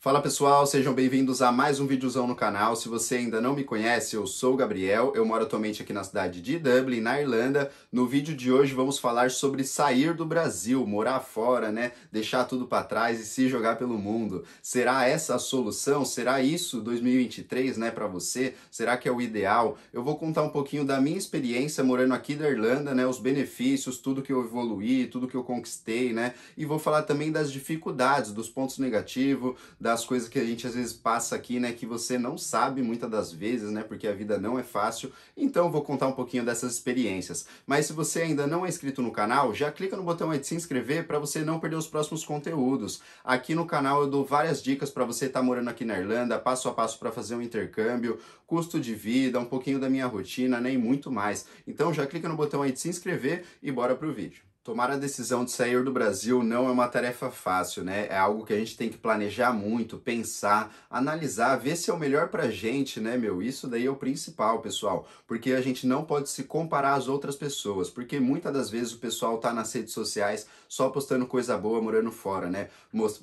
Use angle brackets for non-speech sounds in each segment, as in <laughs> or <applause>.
Fala pessoal, sejam bem-vindos a mais um videozão no canal. Se você ainda não me conhece, eu sou o Gabriel, eu moro atualmente aqui na cidade de Dublin, na Irlanda. No vídeo de hoje vamos falar sobre sair do Brasil, morar fora, né? Deixar tudo para trás e se jogar pelo mundo. Será essa a solução? Será isso 2023, né, para você? Será que é o ideal? Eu vou contar um pouquinho da minha experiência morando aqui na Irlanda, né, os benefícios, tudo que eu evoluí, tudo que eu conquistei, né? E vou falar também das dificuldades, dos pontos negativos, das coisas que a gente às vezes passa aqui, né, que você não sabe muitas das vezes, né, porque a vida não é fácil. Então vou contar um pouquinho dessas experiências. Mas se você ainda não é inscrito no canal, já clica no botão aí de se inscrever para você não perder os próximos conteúdos. Aqui no canal eu dou várias dicas para você estar tá morando aqui na Irlanda, passo a passo para fazer um intercâmbio, custo de vida, um pouquinho da minha rotina, né, muito mais. Então já clica no botão aí de se inscrever e bora pro vídeo. Tomar a decisão de sair do Brasil não é uma tarefa fácil, né? É algo que a gente tem que planejar muito, pensar, analisar, ver se é o melhor pra gente, né, meu? Isso daí é o principal, pessoal, porque a gente não pode se comparar às outras pessoas, porque muitas das vezes o pessoal tá nas redes sociais só postando coisa boa morando fora, né?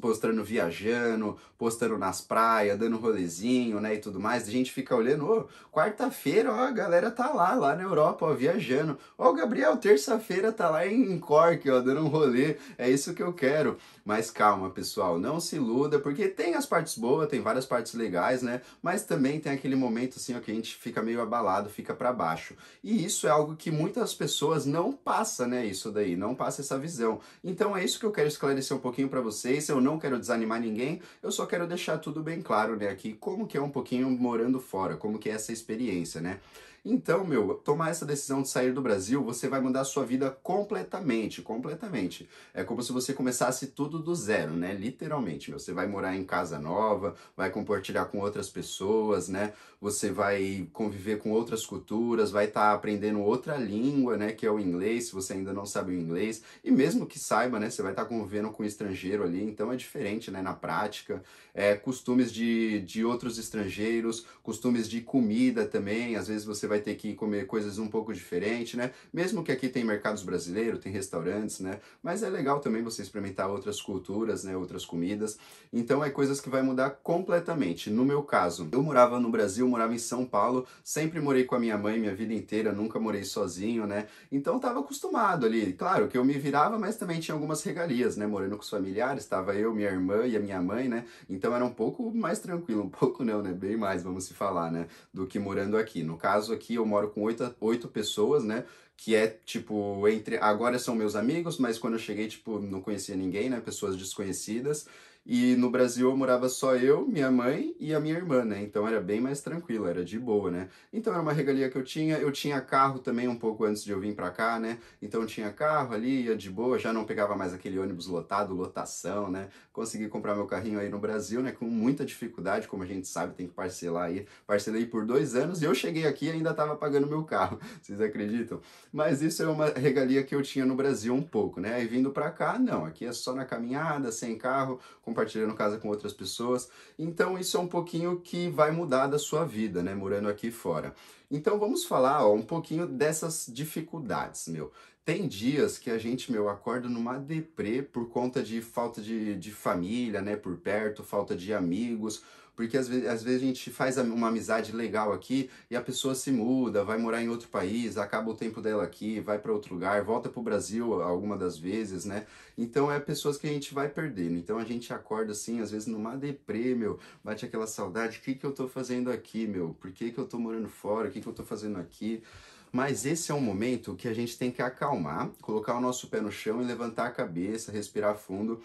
Postando viajando, postando nas praias, dando rolezinho, né, e tudo mais. A gente fica olhando, ô, quarta-feira, ó, a galera tá lá, lá na Europa, ó, viajando. Ó, oh, o Gabriel, terça-feira tá lá em parque, ó, dando um rolê. É isso que eu quero. Mas calma, pessoal, não se iluda, porque tem as partes boas, tem várias partes legais, né? Mas também tem aquele momento assim, ó, que a gente fica meio abalado, fica para baixo. E isso é algo que muitas pessoas não passa, né, isso daí, não passa essa visão. Então é isso que eu quero esclarecer um pouquinho para vocês. Eu não quero desanimar ninguém, eu só quero deixar tudo bem claro, né, aqui como que é um pouquinho morando fora, como que é essa experiência, né? Então, meu, tomar essa decisão de sair do Brasil, você vai mudar a sua vida completamente, completamente. É como se você começasse tudo do zero, né? Literalmente, meu. Você vai morar em casa nova, vai compartilhar com outras pessoas, né? Você vai conviver com outras culturas, vai estar tá aprendendo outra língua, né? Que é o inglês, se você ainda não sabe o inglês. E mesmo que saiba, né? Você vai estar tá convivendo com um estrangeiro ali, então é diferente, né? Na prática. É, costumes de, de outros estrangeiros, costumes de comida também. Às vezes você vai vai ter que comer coisas um pouco diferentes, né? Mesmo que aqui tem mercados brasileiros, tem restaurantes, né? Mas é legal também você experimentar outras culturas, né? Outras comidas. Então é coisas que vai mudar completamente. No meu caso, eu morava no Brasil, morava em São Paulo, sempre morei com a minha mãe minha vida inteira, nunca morei sozinho, né? Então tava acostumado ali. Claro que eu me virava, mas também tinha algumas regalias, né? Morando com os familiares, estava eu, minha irmã e a minha mãe, né? Então era um pouco mais tranquilo, <laughs> um pouco não, né? Bem mais, vamos se falar, né? Do que morando aqui. No caso aqui aqui, eu moro com oito, oito pessoas, né? Que é tipo, entre. Agora são meus amigos, mas quando eu cheguei, tipo, não conhecia ninguém, né? Pessoas desconhecidas. E no Brasil morava só eu, minha mãe e a minha irmã, né? Então era bem mais tranquilo, era de boa, né? Então era uma regalia que eu tinha. Eu tinha carro também um pouco antes de eu vir para cá, né? Então tinha carro ali, ia de boa, já não pegava mais aquele ônibus lotado, lotação, né? Consegui comprar meu carrinho aí no Brasil, né? Com muita dificuldade, como a gente sabe, tem que parcelar aí. Parcelei por dois anos e eu cheguei aqui e ainda estava pagando meu carro. <laughs> Vocês acreditam? Mas isso é uma regalia que eu tinha no Brasil um pouco, né? E vindo para cá, não. Aqui é só na caminhada, sem carro, com compartilhando casa com outras pessoas. Então isso é um pouquinho que vai mudar da sua vida, né, morando aqui fora. Então vamos falar ó, um pouquinho dessas dificuldades, meu. Tem dias que a gente, meu, acorda numa deprê por conta de falta de, de família, né, por perto, falta de amigos, porque às vezes, às vezes a gente faz uma amizade legal aqui e a pessoa se muda, vai morar em outro país, acaba o tempo dela aqui, vai para outro lugar, volta para o Brasil alguma das vezes, né? Então é pessoas que a gente vai perdendo. Então a gente acorda assim, às vezes numa deprê, meu, bate aquela saudade, o que, que eu tô fazendo aqui, meu? Por que, que eu tô morando fora? O que, que eu tô fazendo aqui? Mas esse é um momento que a gente tem que acalmar, colocar o nosso pé no chão e levantar a cabeça, respirar fundo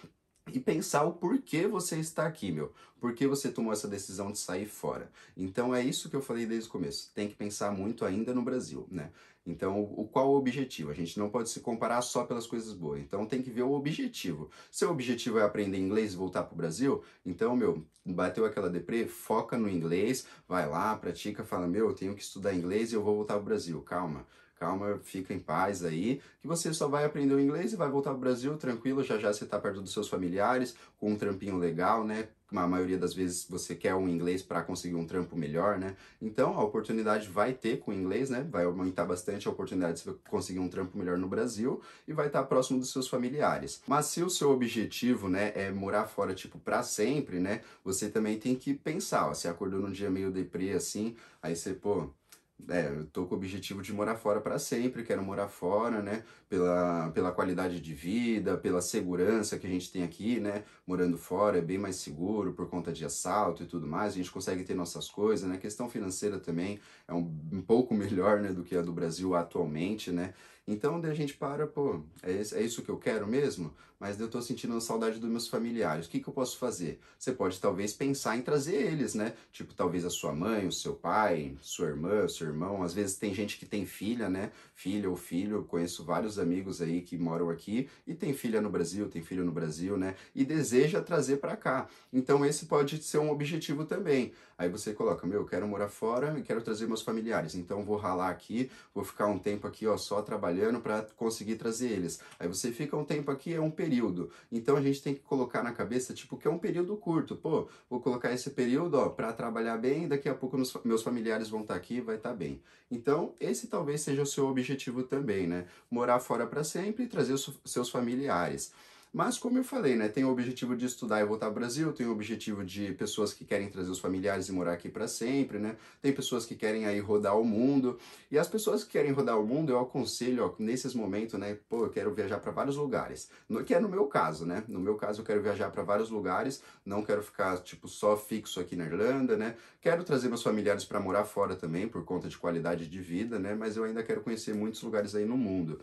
e pensar o porquê você está aqui, meu. Por que você tomou essa decisão de sair fora? Então é isso que eu falei desde o começo. Tem que pensar muito ainda no Brasil, né? Então, o, qual o objetivo? A gente não pode se comparar só pelas coisas boas. Então, tem que ver o objetivo. Seu objetivo é aprender inglês e voltar para o Brasil? Então, meu, bateu aquela deprê, foca no inglês, vai lá, pratica, fala, meu, eu tenho que estudar inglês e eu vou voltar para o Brasil. Calma calma, fica em paz aí, que você só vai aprender o inglês e vai voltar para o Brasil tranquilo, já já você está perto dos seus familiares, com um trampinho legal, né? A maioria das vezes você quer um inglês para conseguir um trampo melhor, né? Então a oportunidade vai ter com o inglês, né? Vai aumentar bastante a oportunidade de você conseguir um trampo melhor no Brasil e vai estar tá próximo dos seus familiares. Mas se o seu objetivo, né, é morar fora, tipo, para sempre, né? Você também tem que pensar, ó, você acordou num dia meio deprê assim, aí você, pô, é, eu tô com o objetivo de morar fora para sempre, quero morar fora, né? Pela, pela qualidade de vida, pela segurança que a gente tem aqui, né? Morando fora é bem mais seguro por conta de assalto e tudo mais, a gente consegue ter nossas coisas, né? A questão financeira também é um, um pouco <laughs> melhor, né, do que a do Brasil atualmente, né? Então, daí a gente para, pô, é, é isso que eu quero mesmo? mas eu estou sentindo saudade dos meus familiares. O que, que eu posso fazer? Você pode talvez pensar em trazer eles, né? Tipo, talvez a sua mãe, o seu pai, sua irmã, seu irmão. Às vezes tem gente que tem filha, né? Filha ou filho. Eu conheço vários amigos aí que moram aqui e tem filha no Brasil, tem filho no Brasil, né? E deseja trazer para cá. Então esse pode ser um objetivo também. Aí você coloca, meu, eu quero morar fora e quero trazer meus familiares. Então vou ralar aqui, vou ficar um tempo aqui, ó, só trabalhando para conseguir trazer eles. Aí você fica um tempo aqui, é um período período. Então a gente tem que colocar na cabeça, tipo, que é um período curto. Pô, vou colocar esse período, ó, para trabalhar bem, daqui a pouco nos, meus familiares vão estar tá aqui, vai estar tá bem. Então, esse talvez seja o seu objetivo também, né? Morar fora para sempre e trazer os seus familiares. Mas, como eu falei, né, tem o objetivo de estudar e voltar ao Brasil, tem o objetivo de pessoas que querem trazer os familiares e morar aqui para sempre, né? Tem pessoas que querem aí rodar o mundo. E as pessoas que querem rodar o mundo, eu aconselho, ó, nesses momentos, né, pô, eu quero viajar para vários lugares. No, que é no meu caso, né? No meu caso, eu quero viajar para vários lugares, não quero ficar, tipo, só fixo aqui na Irlanda, né? Quero trazer meus familiares para morar fora também, por conta de qualidade de vida, né? Mas eu ainda quero conhecer muitos lugares aí no mundo.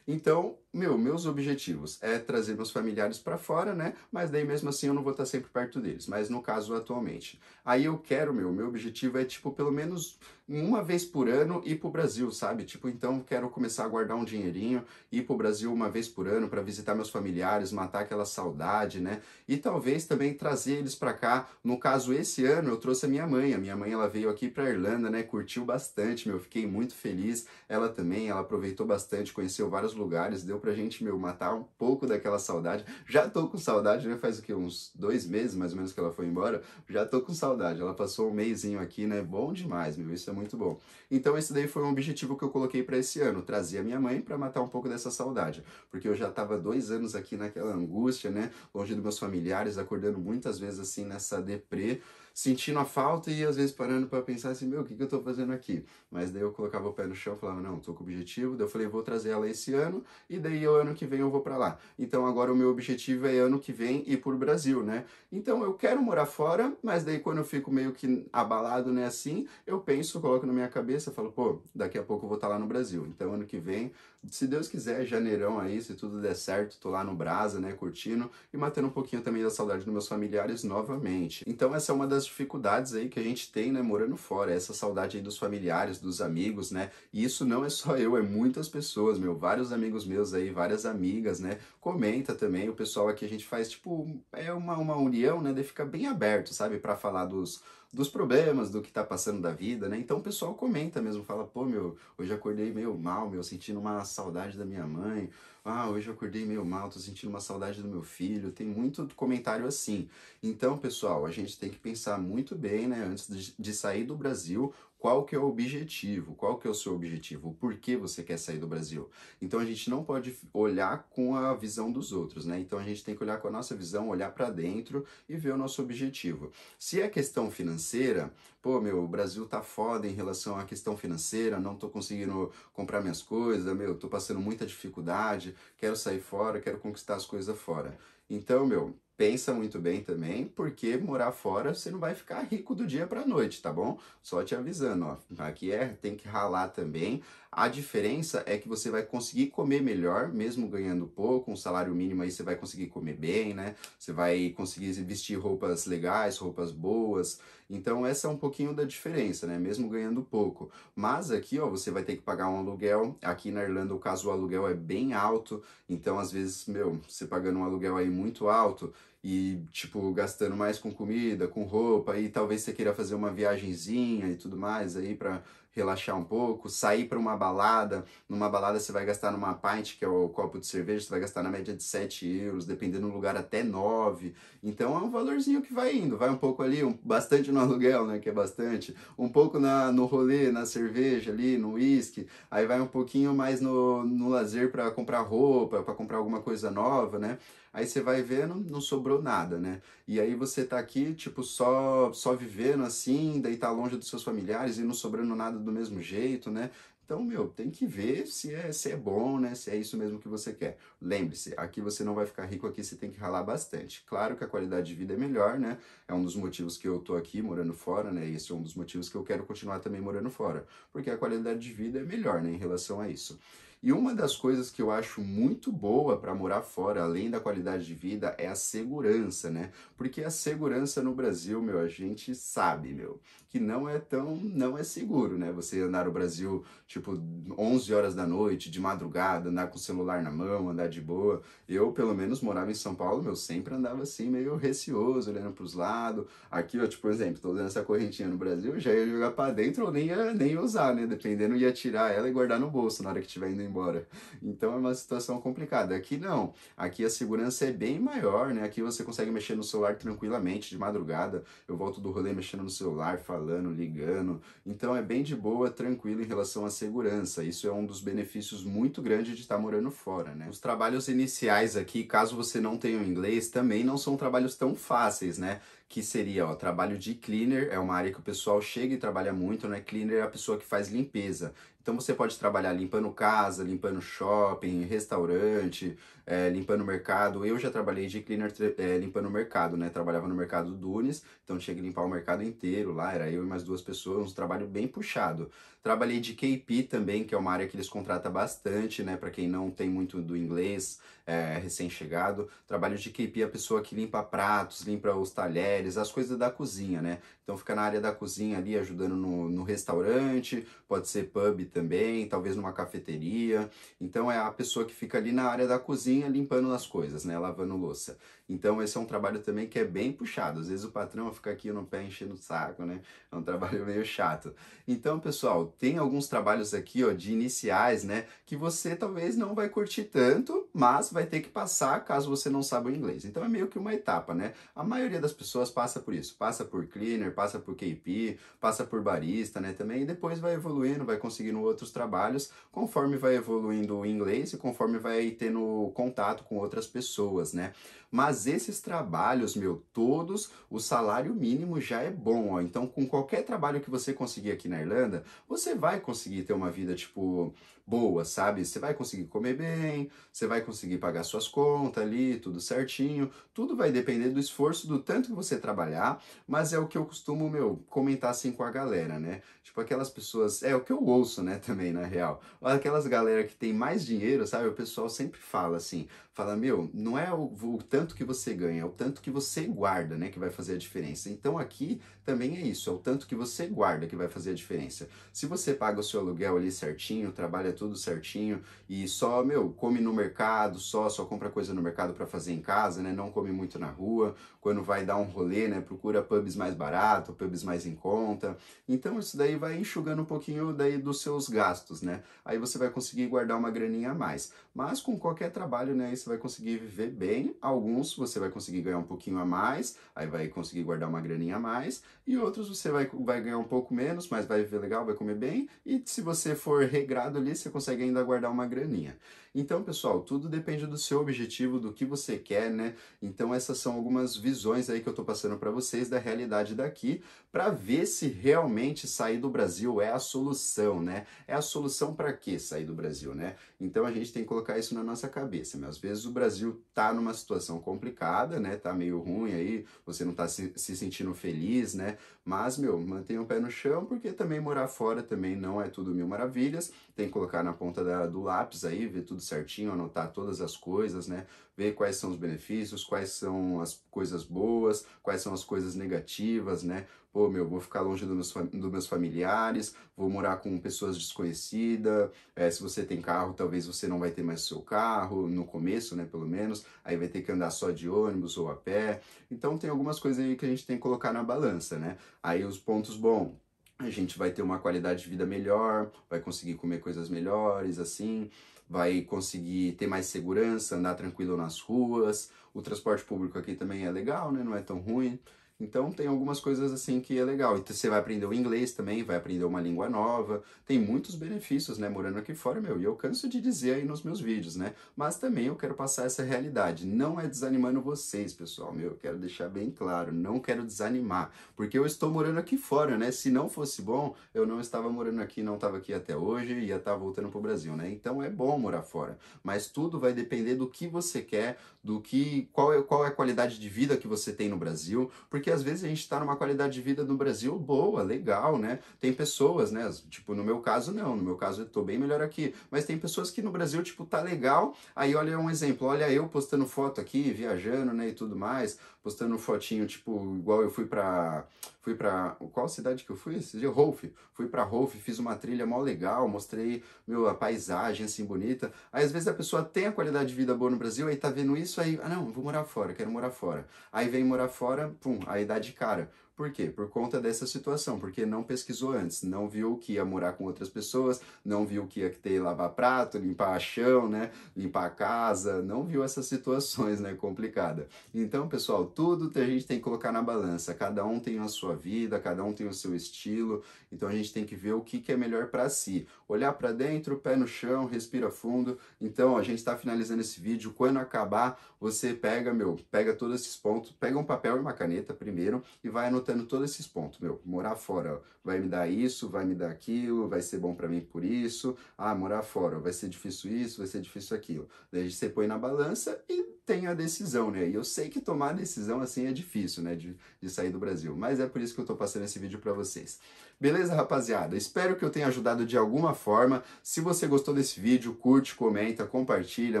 Então, meu, meus objetivos é trazer meus familiares para fora, né? Mas daí mesmo assim eu não vou estar tá sempre perto deles, mas no caso atualmente. Aí eu quero, meu, meu objetivo é tipo pelo menos uma vez por ano ir para o Brasil, sabe? Tipo, então quero começar a guardar um dinheirinho, ir para o Brasil uma vez por ano para visitar meus familiares, matar aquela saudade, né? E talvez também trazer eles para cá. No caso, esse ano eu trouxe a minha mãe. A minha mãe ela veio aqui a Irlanda, né? Curtiu bastante, meu. Fiquei muito feliz. Ela também, ela aproveitou bastante, conheceu vários lugares, deu a gente, meu, matar um pouco daquela saudade. Já tô com saudade, né? Faz o quê? Uns dois meses mais ou menos que ela foi embora. Já tô com saudade. Ela passou um mêsinho aqui, né? Bom demais, meu. Isso é muito bom. Então esse daí foi um objetivo que eu coloquei para esse ano, trazer a minha mãe para matar um pouco dessa saudade, porque eu já estava dois anos aqui naquela angústia, né, longe dos meus familiares, acordando muitas vezes assim nessa deprê, sentindo a falta e às vezes parando para pensar assim, meu, o que, que eu estou fazendo aqui? Mas daí eu colocava o pé no chão, falava, não, estou com o objetivo. Daí eu falei, vou trazer ela esse ano e daí o ano que vem eu vou para lá. Então agora o meu objetivo é ano que vem ir pro Brasil, né? Então eu quero morar fora, mas daí quando eu fico meio que abalado, né, assim, eu penso, coloco na minha cabeça, falo, pô, daqui a pouco eu vou estar tá lá no Brasil. Então ano que vem, se Deus quiser, janeirão aí, se tudo der certo, tô lá no Brasa, né, curtindo e matando um pouquinho também da saudade dos meus familiares novamente. Então essa é uma das dificuldades aí que a gente tem, né, morando fora, essa saudade aí dos familiares, dos amigos, né? E isso não é só eu, é muitas pessoas, meu, vários amigos meus aí, várias amigas, né? Comenta também, o pessoal aqui a gente faz tipo é uma, uma união, né, de ficar bem aberto, sabe, para falar dos dos problemas, do que está passando da vida, né? Então o pessoal comenta mesmo, fala, pô, meu, hoje acordei meio mal, meu, sentindo uma saudade da minha mãe. Ah, hoje acordei meio mal, tô sentindo uma saudade do meu filho. Tem muito comentário assim. Então, pessoal, a gente tem que pensar muito bem, né, antes de sair do Brasil, qual que é o objetivo, qual que é o seu objetivo, por que você quer sair do Brasil. Então a gente não pode olhar com a visão dos outros, né? Então a gente tem que olhar com a nossa visão, olhar para dentro e ver o nosso objetivo. Se é questão financeira, pô, meu, o Brasil tá foda em relação à questão financeira, não tô conseguindo comprar minhas coisas, meu, tô passando muita dificuldade, quero sair fora, quero conquistar as coisas fora. Então, meu, pensa muito bem também, porque morar fora você não vai ficar rico do dia para noite, tá bom? Só te avisando, ó. Aqui é, tem que ralar também. A diferença é que você vai conseguir comer melhor, mesmo ganhando pouco, um salário mínimo aí você vai conseguir comer bem, né? Você vai conseguir vestir roupas legais, roupas boas. Então essa é um pouquinho da diferença, né? Mesmo ganhando pouco. Mas aqui, ó, você vai ter que pagar um aluguel. Aqui na Irlanda, o caso o aluguel é bem alto, então às vezes, meu, você pagando um aluguel aí muito alto, e tipo gastando mais com comida, com roupa e talvez você queira fazer uma viagenzinha e tudo mais aí para relaxar um pouco, sair para uma balada. Numa balada você vai gastar numa pint, que é o copo de cerveja, você vai gastar na média de 7 euros, dependendo do lugar até 9. Então é um valorzinho que vai indo, vai um pouco ali, um, bastante no <laughs> aluguel, né, que é bastante, um pouco na, no rolê, na cerveja ali, no uísque, aí vai um pouquinho mais no, no lazer para comprar roupa, para comprar alguma coisa nova, né? Aí você vai vendo, não sobrou nada, né? E aí você tá aqui, tipo, só, só vivendo assim, daí tá longe dos seus familiares e não sobrando nada do mesmo jeito, né? Então, meu, tem que ver se é, se é bom, né? Se é isso mesmo que você quer. Lembre-se, aqui você não vai ficar rico, aqui você tem que ralar bastante. Claro que a qualidade de vida é melhor, né? É um dos motivos que eu tô aqui morando fora, né? Esse é um dos motivos que eu quero continuar também morando fora. Porque a qualidade de vida é melhor, né? Em relação a isso. E uma das coisas que eu acho muito boa para morar fora, além da qualidade de vida, é a segurança, né? Porque a segurança no Brasil, meu, a gente sabe, meu, que não é tão, não é seguro, né? Você andar no Brasil, tipo, 11 horas da noite, de madrugada, andar com o celular na mão, andar de boa. Eu, pelo menos, morava em São Paulo, meu, sempre andava assim, meio receoso, olhando pros lados. Aqui, ó, tipo, por exemplo, tô usando essa correntinha no Brasil, já ia jogar para dentro ou nem ia, nem ia usar, né? Dependendo, ia tirar ela e guardar no bolso na hora que tiver indo embora embora. Então é uma situação complicada. Aqui não. Aqui a segurança é bem maior, né? Aqui você consegue mexer no celular tranquilamente de madrugada. Eu volto do rolê mexendo no celular, falando, ligando. Então é bem de boa, tranquilo em relação à segurança. Isso é um dos benefícios muito grande de estar morando fora, né? Os trabalhos iniciais aqui, caso você não tenha o inglês, também não são trabalhos tão fáceis, né? que seria ó, trabalho de cleaner, é uma área que o pessoal chega e trabalha muito, né? Cleaner é a pessoa que faz limpeza. Então você pode trabalhar limpando casa, limpando shopping, restaurante, é, limpando o mercado. Eu já trabalhei de cleaner é, limpando o mercado, né? Trabalhava no mercado do Dunes, então tinha que limpar o mercado inteiro lá, era eu e mais duas pessoas, um trabalho bem puxado. Trabalhei de KP também, que é uma área que eles contratam bastante, né? Para quem não tem muito do inglês, é, recém-chegado. Trabalho de KP é a pessoa que limpa pratos, limpa os talheres, as coisas da cozinha, né? Então fica na área da cozinha ali, ajudando no, no restaurante, pode ser pub também, talvez numa cafeteria. Então é a pessoa que fica ali na área da cozinha cozinha limpando as coisas, né? Lavando louça. Então esse é um trabalho também que é bem puxado. Às vezes o patrão fica aqui no pé enchendo o saco, né? É um trabalho <laughs> meio chato. Então, pessoal, tem alguns trabalhos aqui, ó, de iniciais, né? Que você talvez não vai curtir tanto, mas vai ter que passar caso você não saiba o inglês. Então é meio que uma etapa, né? A maioria das pessoas passa por isso. Passa por cleaner, passa por KP, passa por barista, né? Também. E depois vai evoluindo, vai conseguindo outros trabalhos, conforme vai evoluindo o inglês e conforme vai tendo contato com outras pessoas, né? Mas esses trabalhos, meu, todos, o salário mínimo já é bom, ó. Então, com qualquer trabalho que você conseguir aqui na Irlanda, você vai conseguir ter uma vida, tipo, boa, sabe? Você vai conseguir comer bem, você vai conseguir pagar suas contas ali, tudo certinho. Tudo vai depender do esforço, do tanto que você trabalhar, mas é o que eu costumo, meu, comentar assim com a galera, né? Tipo, aquelas pessoas. É o que eu ouço, né, <laughs> também, na real. Aquelas galera que tem mais dinheiro, sabe? O pessoal sempre fala assim: fala, meu, não é o, o tanto que você ganha, é o tanto que você guarda, né, que vai fazer a diferença. Então aqui também é isso: é o tanto que você guarda que vai fazer a diferença. Se você paga o seu aluguel ali certinho, trabalha tudo certinho e só, meu, come no mercado, só, só compra coisa no mercado para fazer em casa, né? Não come muito na rua. Quando vai dar um rolê, né, procura pubs mais barato, pubs mais em conta. Então isso daí vai enxugando um pouquinho daí dos seus gastos, né? Aí você vai conseguir guardar uma graninha a mais. Mas com qualquer trabalho, né, aí você vai conseguir viver bem. Alguns você vai conseguir ganhar um pouquinho a mais, aí vai conseguir guardar uma graninha a mais, e outros você vai, vai ganhar um pouco menos, mas vai viver legal, vai comer bem. E se você for regrado ali, você você consegue ainda guardar uma graninha. Então, pessoal, tudo depende do seu objetivo, do que você quer, né? Então, essas são algumas visões aí que eu tô passando para vocês da realidade daqui, para ver se realmente sair do Brasil é a solução, né? É a solução para quê sair do Brasil, né? Então, a gente tem que colocar isso na nossa cabeça. Mas, né? às vezes o Brasil tá numa situação complicada, né? Tá meio ruim aí, você não tá se, se sentindo feliz, né? Mas, meu, mantenha o pé no chão, porque também morar fora também não é tudo mil maravilhas. Tem que colocar na ponta da, do lápis aí, ver tudo certinho, anotar todas as coisas, né? Ver quais são os benefícios, quais são as coisas boas, quais são as coisas negativas, né? Pô, meu, vou ficar longe dos meus, meus familiares, vou morar com pessoas desconhecidas. É, se você tem carro, talvez você não vai ter mais seu carro, no começo, né? Pelo menos. Aí vai ter que andar só de ônibus ou a pé. Então, tem algumas coisas aí que a gente tem que colocar na balança, né? Aí os pontos bons a gente vai ter uma qualidade de vida melhor, vai conseguir comer coisas melhores, assim vai conseguir ter mais segurança, andar tranquilo nas ruas. O transporte público aqui também é legal, né? Não é tão ruim. Então tem algumas coisas assim que é legal. E então, você vai aprender o inglês também, vai aprender uma língua nova. Tem muitos benefícios, né, morando aqui fora, meu. E eu canso de dizer aí nos meus vídeos, né? Mas também eu quero passar essa realidade. Não é desanimando vocês, pessoal, meu. Eu quero deixar bem claro, não quero desanimar, porque eu estou morando aqui fora, né? Se não fosse bom, eu não estava morando aqui, não estava aqui até hoje e ia estar tá voltando pro Brasil, né? Então é bom morar fora, mas tudo vai depender do que você quer, do que qual é qual é a qualidade de vida que você tem no Brasil, porque porque às vezes a gente está numa qualidade de vida no Brasil boa, legal, né? Tem pessoas, né? Tipo, no meu caso, não. No meu caso, eu tô bem melhor aqui. Mas tem pessoas que no Brasil, tipo, tá legal. Aí olha um exemplo, olha eu postando foto aqui, viajando, né? E tudo mais, postando fotinho, tipo, igual eu fui pra. Fui pra. Qual cidade que eu fui? Esse Rolf. Fui pra Rolf, fiz uma trilha mó legal, mostrei meu, a paisagem assim bonita. Aí às vezes a pessoa tem a qualidade de vida boa no Brasil, aí tá vendo isso, aí, ah não, vou morar fora, quero morar fora. Aí vem morar fora, pum, aí a idade cara. Por quê? Por conta dessa situação, porque não pesquisou antes, não viu que ia morar com outras pessoas, não viu que ia ter lavar prato, limpar a chão, né? Limpar a casa, não viu essas situações, né? Complicada. Então, pessoal, tudo a gente tem que colocar na balança. Cada um tem a sua vida, cada um tem o seu estilo, então a gente tem que ver o que, que é melhor para si. Olhar para dentro, pé no chão, respira fundo. Então, a gente está finalizando esse vídeo. Quando acabar, você pega, meu, pega todos esses pontos, pega um papel e uma caneta primeiro e vai no anotando todos esses pontos. Meu, morar fora vai me dar isso, vai me dar aquilo, vai ser bom para mim por isso. Ah, morar fora vai ser difícil isso, vai ser difícil aquilo. Daí você põe na balança e tem a decisão, né? E eu sei que tomar decisão assim é difícil, né? De, de sair do Brasil. Mas é por isso que eu tô passando esse vídeo para vocês. Beleza, rapaziada? Espero que eu tenha ajudado de alguma forma. Se você gostou desse vídeo, curte, comenta, compartilha,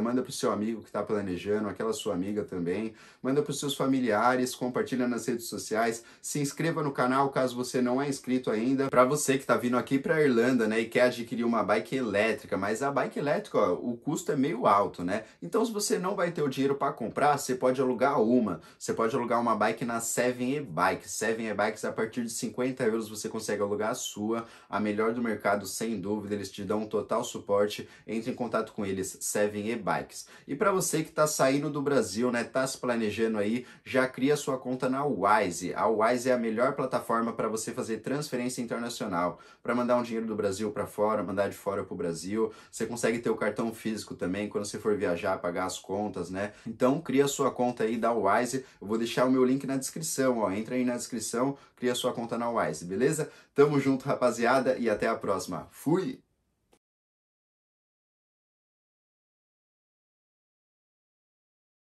manda pro seu amigo que tá planejando, aquela sua amiga também, manda pros seus familiares, compartilha nas redes sociais. Se se inscreva no canal caso você não é inscrito ainda. Para você que está vindo aqui para Irlanda, né, e quer adquirir uma bike elétrica, mas a bike elétrica, ó, o custo é meio alto, né? Então se você não vai ter o dinheiro para comprar, você pode alugar uma. Você pode alugar uma bike na Seven e bikes Seven e-Bikes a partir de 50 euros você consegue alugar a sua, a melhor do mercado, sem dúvida, eles te dão um total suporte. Entre em contato com eles, Seven e-Bikes. E, para você que está saindo do Brasil, né, tá se planejando aí, já cria sua conta na Wise. A Wise é a melhor plataforma para você fazer transferência internacional, para mandar um dinheiro do Brasil para fora, mandar de fora para o Brasil. Você consegue ter o cartão físico também quando você for viajar, pagar as contas, né? Então cria sua conta aí da Wise. Eu vou deixar o meu link na descrição, ó. Entra aí na descrição, cria sua conta na Wise, beleza? Tamo junto, rapaziada, e até a próxima. Fui!